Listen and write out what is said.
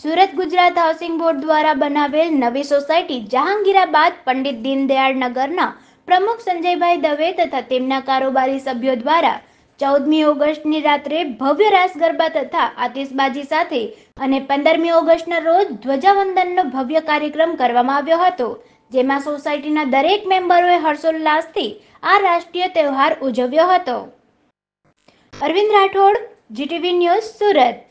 Surat Gujarat housing board દ્વારા બનાવેલ નવી સોસાયટી જહાંગીરાબાદ પંડિત દીનદયાળ નગરના પ્રમુખ સંજયભાઈ દવે તથા તેમના કારોબારી સભ્યો દ્વારા ચૌદમી ઓગસ્ટની રાત્રે ભવ્ય રાસ ગરબા તથા આતિશબાજી સાથે અને પંદરમી ઓગસ્ટના રોજ ધ્વજાવંદનનો ભવ્ય કાર્યક્રમ કરવામાં આવ્યો હતો જેમાં સોસાયટીના દરેક મેમ્બરોએ હર્ષોલ્લાસથી આ રાષ્ટ્રીય તહેવાર ઉજવ્યો હતો અરવિંદ રાઠોડ જીટીવી ન્યૂઝ સુરત